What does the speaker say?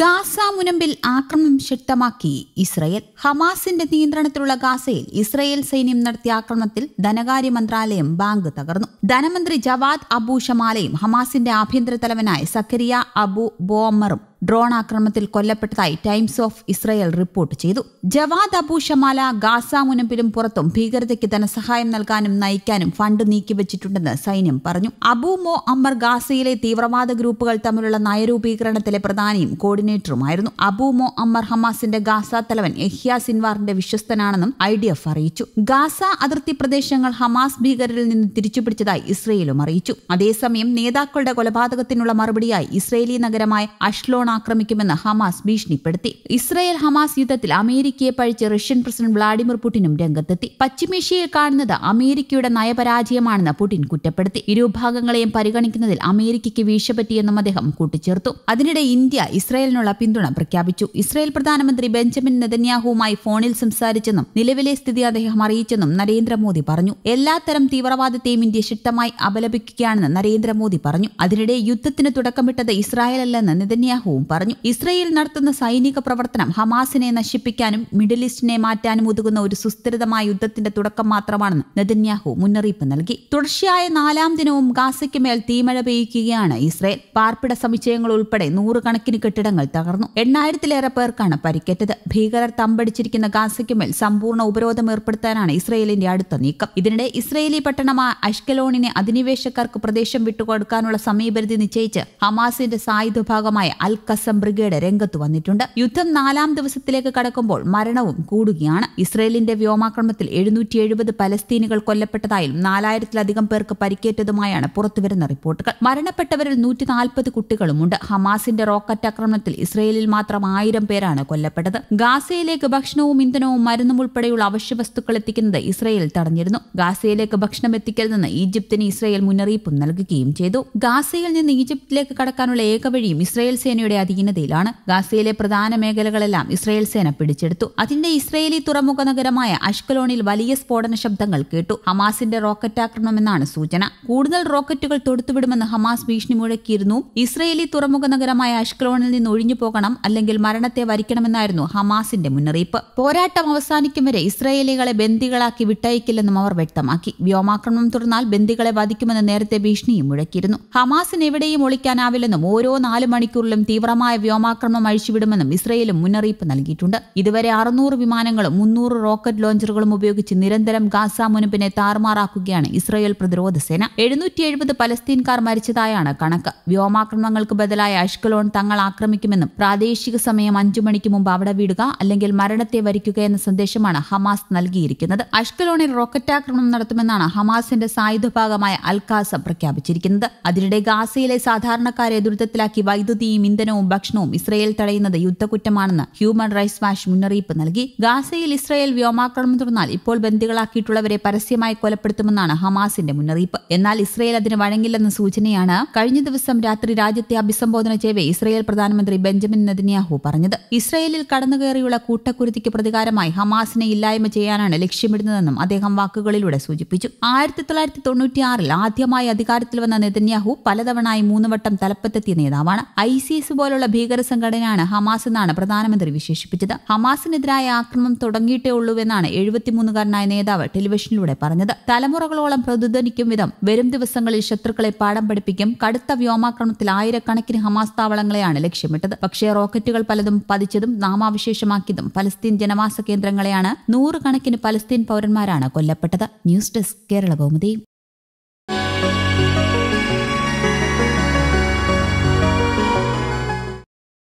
Gaza മുനമ്പിൽ ആക്രമണം ശക്തമാക്കി Israel ഹമാസിന്റെ നിയന്ത്രണത്തിലുള്ള ഗാസയിൽ ഇസ്രയേൽ സൈന്യം നടത്തിയ ആക്രമണത്തിൽ ധനകാര്യ മന്ത്രാലയം ബാങ്ക് തകർന്നു ധനമന്ത്രി ജവാദ് അബു ഷമാലയും ഹമാസിന്റെ ആഭ്യന്തര തലവനായ സക്കരിയ അബു ബോമറും ഡ്രോൺ ആക്രമണത്തിൽ കൊല്ലപ്പെട്ടതായി ടൈംസ് ഓഫ് ഇസ്രയേൽ റിപ്പോർട്ട് ചെയ്തു ജവാദ് അബു ഷമാല ഗാസ മുനമ്പിലും പുറത്തും ഭീകരതയ്ക്ക് ധനസഹായം നൽകാനും നയിക്കാനും ഫണ്ട് നീക്കിവച്ചിട്ടുണ്ടെന്ന് സൈന്യം പറഞ്ഞു അബു മോ അമർ ഗാസയിലെ തീവ്രവാദ ഗ്രൂപ്പുകൾ തമ്മിലുള്ള നയരൂപീകരണത്തിലെ പ്രധാനിയും കോർഡിനേറ്ററുമായിരുന്നു അബു മോ അമർ ഹമാസിന്റെ ഗാസ തലവൻ എഹ്യ സിൻവാറിന്റെ വിശ്വസ്തനാണെന്നും ഐ ഡി എഫ് അറിയിച്ചു ഗാസ അതിർത്തി പ്രദേശങ്ങൾ ഹമാസ് ഭീകരരിൽ നിന്ന് തിരിച്ചുപിടിച്ചതായി ഇസ്രയേലും അറിയിച്ചു അതേസമയം നേതാക്കളുടെ കൊലപാതകത്തിനുള്ള മറുപടിയായി ഇസ്രയേലി നഗരമായ അഷ്ലോണ ആക്രമിക്കുമെന്ന് ഹമാസ് ഭീഷണിപ്പെടുത്തി ഇസ്രയേൽ ഹമാസ് യുദ്ധത്തിൽ അമേരിക്കയെ പഴിച്ച് റഷ്യൻ പ്രസിഡന്റ് വ്ളാഡിമിർ പുടിനും രംഗത്തെത്തി പശ്ചിമേഷ്യയിൽ കാണുന്നത് അമേരിക്കയുടെ നയപരാജയമാണെന്ന് പുടിൻ കുറ്റപ്പെടുത്തി ഇരുഭാഗങ്ങളെയും പരിഗണിക്കുന്നതിൽ അമേരിക്കയ്ക്ക് വീഴ്ച പറ്റിയെന്നും അദ്ദേഹം കൂട്ടിച്ചേർത്തു അതിനിടെ ഇന്ത്യ ഇസ്രയേലിനുള്ള പിന്തുണ പ്രഖ്യാപിച്ചു ഇസ്രയേൽ പ്രധാനമന്ത്രി ബെഞ്ചമിൻ നെതന്യാഹുവുമായി ഫോണിൽ സംസാരിച്ചെന്നും നിലവിലെ സ്ഥിതി അദ്ദേഹം അറിയിച്ചെന്നും നരേന്ദ്രമോദി പറഞ്ഞു എല്ലാത്തരം തീവ്രവാദത്തെയും ഇന്ത്യ ശക്തമായി അപലപിക്കുകയാണെന്ന് നരേന്ദ്രമോദി പറഞ്ഞു അതിനിടെ യുദ്ധത്തിന് തുടക്കമിട്ടത് ഇസ്രായേലല്ലെന്ന് നെതന്യാഹു സംഘവും പറഞ്ഞു ഇസ്രയേൽ നടത്തുന്ന സൈനിക പ്രവർത്തനം ഹമാസിനെ നശിപ്പിക്കാനും മിഡിൽ ഈസ്റ്റിനെ മാറ്റാനും ഒതുങ്ങുന്ന ഒരു സുസ്ഥിരതമായ യുദ്ധത്തിന്റെ തുടക്കം മാത്രമാണെന്ന് നെതന്യാഹു മുന്നറിയിപ്പ് നൽകി തുടർച്ചയായ നാലാം ദിനവും ഗാസയ്ക്ക് മേൽ തീമഴ പെയ്യുകയാണ് ഇസ്രയേൽ പാർപ്പിട സമുച്ചയങ്ങൾ ഉൾപ്പെടെ നൂറുകണക്കിന് കെട്ടിടങ്ങൾ തകർന്നു എണ്ണായിരത്തിലേറെ പേർക്കാണ് പരിക്കേറ്റത് ഭീകരർ തമ്പടിച്ചിരിക്കുന്ന ഗാസയ്ക്ക് മേൽ സമ്പൂർണ്ണ ഉപരോധം ഏർപ്പെടുത്താനാണ് ഇസ്രയേലിന്റെ അടുത്ത നീക്കം ഇതിനിടെ ഇസ്രയേലി പട്ടണമായ അഷ്കലോണിനെ അധിനിവേശക്കാർക്ക് പ്രദേശം വിട്ടുകൊടുക്കാനുള്ള സമീപരിധി നിശ്ചയിച്ച് ഹമാസിന്റെ സായുധ ഭാഗമായ അൽ കസം ബ്രിഗേഡ് രംഗത്തു വന്നിട്ടുണ്ട് യുദ്ധം നാലാം ദിവസത്തിലേക്ക് കടക്കുമ്പോൾ മരണവും കൂടുകയാണ് ഇസ്രയേലിന്റെ വ്യോമാക്രമണത്തിൽ എഴുന്നൂറ്റി എഴുപത് പലസ്തീനുകൾ കൊല്ലപ്പെട്ടതായും നാലായിരത്തിലധികം പേർക്ക് പരിക്കേറ്റതുമായാണ് പുറത്തുവരുന്ന റിപ്പോർട്ടുകൾ മരണപ്പെട്ടവരിൽ നൂറ്റി നാൽപ്പത് കുട്ടികളുമുണ്ട് ഹമാസിന്റെ റോക്കറ്റ് ആക്രമണത്തിൽ ഇസ്രയേലിൽ മാത്രം ആയിരം പേരാണ് കൊല്ലപ്പെട്ടത് ഗാസയിലേക്ക് ഭക്ഷണവും ഇന്ധനവും മരുന്നും ഉൾപ്പെടെയുള്ള അവശ്യവസ്തുക്കൾ എത്തിക്കുന്നത് ഇസ്രയേൽ തടഞ്ഞിരുന്നു ഗാസയിലേക്ക് ഭക്ഷണം എത്തിക്കരുതെന്ന് ഈജിപ്തിന് ഇസ്രയേൽ മുന്നറിയിപ്പും നൽകുകയും ചെയ്തു ഗാസയിൽ നിന്ന് ഈജിപ്തിലേക്ക് കടക്കാനുള്ള ഏക വഴിയും ഇസ്രയേൽ സേനയുടെ അധീനതയിലാണ് ഗാസയിലെ പ്രധാന മേഖലകളെല്ലാം ഇസ്രയേൽ സേന പിടിച്ചെടുത്തു അതിന്റെ ഇസ്രയേലി തുറമുഖ നഗരമായ അഷ്കലോണിൽ വലിയ സ്ഫോടന ശബ്ദങ്ങൾ കേട്ടു ഹമാസിന്റെ റോക്കറ്റ് ആക്രമണമെന്നാണ് സൂചന കൂടുതൽ റോക്കറ്റുകൾ തൊടുത്തുവിടുമെന്ന് ഹമാസ് ഭീഷണി മുഴക്കിയിരുന്നു ഇസ്രയേലി തുറമുഖ നഗരമായ അഷ്കലോണിൽ നിന്ന് ഒഴിഞ്ഞു പോകണം അല്ലെങ്കിൽ മരണത്തെ വരിക്കണമെന്നായിരുന്നു ഹമാസിന്റെ മുന്നറിയിപ്പ് പോരാട്ടം അവസാനിക്കും വരെ ഇസ്രയേലികളെ ബന്ദികളാക്കി വിട്ടയക്കില്ലെന്നും അവർ വ്യക്തമാക്കി വ്യോമാക്രമണം തുടർന്നാൽ ബന്ദികളെ വധിക്കുമെന്ന് നേരത്തെ ഭീഷണിയും മുഴക്കിയിരുന്നു ഹമാസിന് എവിടെയും ഒളിക്കാനാവില്ലെന്നും ഓരോ നാല് മണിക്കൂറിലും തീവ്ര ക്രൂരമായ വ്യോമാക്രമണം അഴിച്ചുവിടുമെന്നും ഇസ്രയേലും മുന്നറിയിപ്പ് നൽകിയിട്ടുണ്ട് ഇതുവരെ അറുന്നൂറ് വിമാനങ്ങളും മുന്നൂറ് റോക്കറ്റ് ലോഞ്ചറുകളും ഉപയോഗിച്ച് നിരന്തരം ഗാസ മുനപ്പിനെ താറുമാറാക്കുകയാണ് ഇസ്രയേൽ പ്രതിരോധ സേന എഴുന്നൂറ്റി എഴുപത് പലസ്തീൻകാർ മരിച്ചതായാണ് കണക്ക് വ്യോമാക്രമണങ്ങൾക്ക് ബദലായ അഷ്കലോൺ തങ്ങൾ ആക്രമിക്കുമെന്നും പ്രാദേശിക സമയം അഞ്ചു മണിക്ക് മുമ്പ് അവിടെ വീടുക അല്ലെങ്കിൽ മരണത്തെ വരിക്കുക എന്ന സന്ദേശമാണ് ഹമാസ് നൽകിയിരിക്കുന്നത് അഷ്കലോണിൽ റോക്കറ്റ് ആക്രമണം നടത്തുമെന്നാണ് ഹമാസിന്റെ സായുധ ഭാഗമായ അൽകാസ പ്രഖ്യാപിച്ചിരിക്കുന്നത് അതിനിടെ ഗാസയിലെ സാധാരണക്കാരെ ദുരിതത്തിലാക്കി വൈദ്യുതിയും ഇന്ധനവും വെള്ളവും ഭക്ഷണവും ഇസ്രയേൽ തടയുന്നത് യുദ്ധകുറ്റമാണെന്ന് ഹ്യൂമൻ റൈറ്റ്സ് വാച്ച് മുന്നറിയിപ്പ് നൽകി ഗാസയിൽ ഇസ്രയേൽ വ്യോമാക്രമണം തുടർന്നാൽ ഇപ്പോൾ ബന്ദികളാക്കിയിട്ടുള്ളവരെ പരസ്യമായി കൊലപ്പെടുത്തുമെന്നാണ് ഹമാസിന്റെ മുന്നറിയിപ്പ് എന്നാൽ ഇസ്രയേൽ അതിന് വഴങ്ങില്ലെന്ന സൂചനയാണ് കഴിഞ്ഞ ദിവസം രാത്രി രാജ്യത്തെ അഭിസംബോധന ചെയ്യവേ ഇസ്രയേൽ പ്രധാനമന്ത്രി ബെഞ്ചമിൻ നെതന്യാഹു പറഞ്ഞത് ഇസ്രയേലിൽ കടന്നുകയറിയുള്ള കൂട്ടക്കുരുതിക്ക് പ്രതികാരമായി ഹമാസിനെ ഇല്ലായ്മ ചെയ്യാനാണ് ലക്ഷ്യമിടുന്നതെന്നും അദ്ദേഹം വാക്കുകളിലൂടെ സൂചിപ്പിച്ചു ആയിരത്തി തൊള്ളായിരത്തി തൊണ്ണൂറ്റിയാറിൽ ആദ്യമായി അധികാരത്തിൽ വന്ന നെതന്യാഹു പലതവണയായി മൂന്നുവട്ടം തലപ്പത്തെത്തിയ നേതാവാണ് ഐസിഎസ് പോലുള്ള ഭീകര സംഘടനയാണ് ഹമാസ് എന്നാണ് പ്രധാനമന്ത്രി വിശേഷിപ്പിച്ചത് ഹമാസിനെതിരായ ആക്രമണം തുടങ്ങിയിട്ടേ ഉള്ളൂവെന്നാണ് എഴുപത്തിമൂന്നുകാരനായ നേതാവ് ടെലിവിഷനിലൂടെ പറഞ്ഞത് തലമുറകളോളം പ്രതിധ്വനിക്കും വിധം വരും ദിവസങ്ങളിൽ ശത്രുക്കളെ പാഠം പഠിപ്പിക്കും കടുത്ത വ്യോമാക്രമണത്തിൽ ആയിരക്കണക്കിന് ഹമാസ് താവളങ്ങളെയാണ് ലക്ഷ്യമിട്ടത് പക്ഷേ റോക്കറ്റുകൾ പലതും പതിച്ചതും നാമാവിശേഷമാക്കിയതും പലസ്തീൻ ജനവാസ കേന്ദ്രങ്ങളെയാണ് നൂറുകണക്കിന് പലസ്തീൻ പൌരന്മാരാണ് കൊല്ലപ്പെട്ടത് ന്യൂസ് ഡെസ്ക് കേരള കൗമുദി